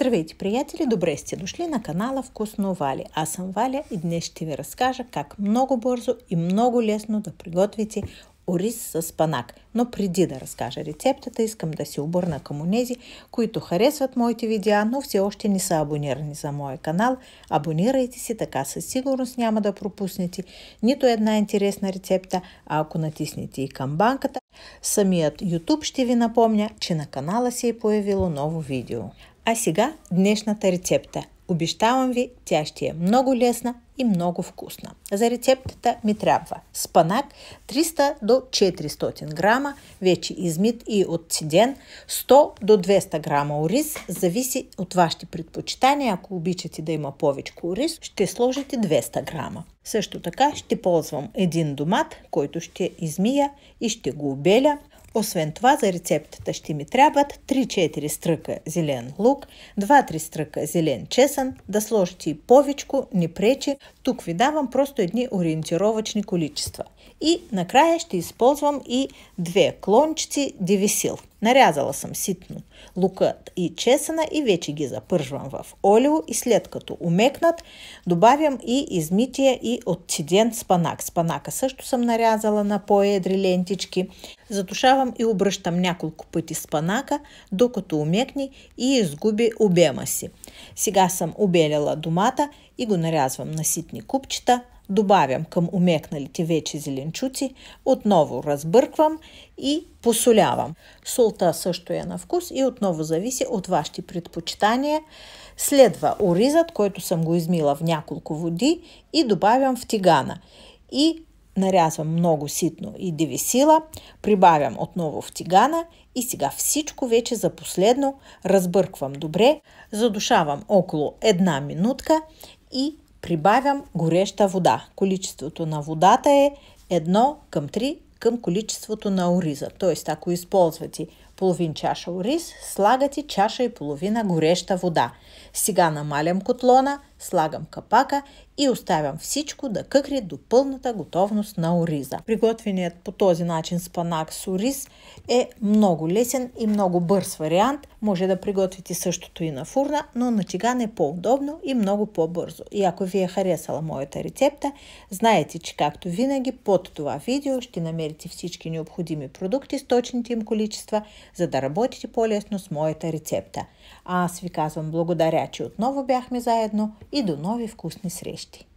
Здравейте, приятели! Добре сте дошли на канала Вкусно Вали. Аз съм Валя и днес ще ви разкажа как много бързо и много лесно да приготвите ориз с панак. Но преди да разкажа рецептата, искам да се обърна към онези, които харесват моите видеа, но все още не са абонирани за моя канал. Абонирайте се, така със сигурност няма да пропуснете нито една интересна рецепта, а ако натиснете и камбанката, самият YouTube ще ви напомня, че на канала се е появило ново видео. А сега днешната рецепта. Обещавам ви, тя ще е много лесна и много вкусна. За рецептата ми трябва спанак 300 до 400 грама, вече измит и отцеден, 100 до 200 грама ориз, зависи от вашите предпочитания. Ако обичате да има повече ориз, ще сложите 200 грама. Също така ще ползвам един домат, който ще измия и ще го обеля. Освен това, за рецептата ще ми трябват 3-4 стръка зелен лук, 2-3 стръка зелен чесън, да сложите и повечко, не пречи. Тук ви давам просто едни ориентировачни количества. И накрая ще използвам и 2 клончици девисил. Нарязала съм ситно лукът и чесъна и вече ги запържвам в олио и след като умекнат, добавям и измития и оттиден спанак. Спанака също съм нарязала на по-едри лентички. Затушавам и обръщам няколко пъти спанака, докато умекне и изгуби обема си. Сега съм обелила домата и го нарязвам на ситни купчета – добавям към умекналите вече зеленчуци, отново разбърквам и посолявам. Солта също е на вкус и отново зависи от вашите предпочитания. Следва оризът, който съм го измила в няколко води и добавям в тигана. И нарязвам много ситно и девесила, прибавям отново в тигана и сега всичко вече за последно разбърквам добре, задушавам около една минутка и Прибавям гореща вода. Количеството на водата е 1 към 3 към количеството на ориза. Тоест, ако използвате половин чаша ориз, слагате чаша и половина гореща вода. Сега намалям котлона – Слагам капака и оставям всичко да къкри до пълната готовност на ориза. Приготвеният по този начин спанак с ориз е много лесен и много бърз вариант. Може да приготвите същото и на фурна, но на тиган е по-удобно и много по-бързо. И ако ви е харесала моята рецепта, знаете, че както винаги под това видео ще намерите всички необходими продукти с точните им количества, за да работите по-лесно с моята рецепта. А аз ви казвам благодаря, че отново бяхме заедно и до нови вкусни срещи!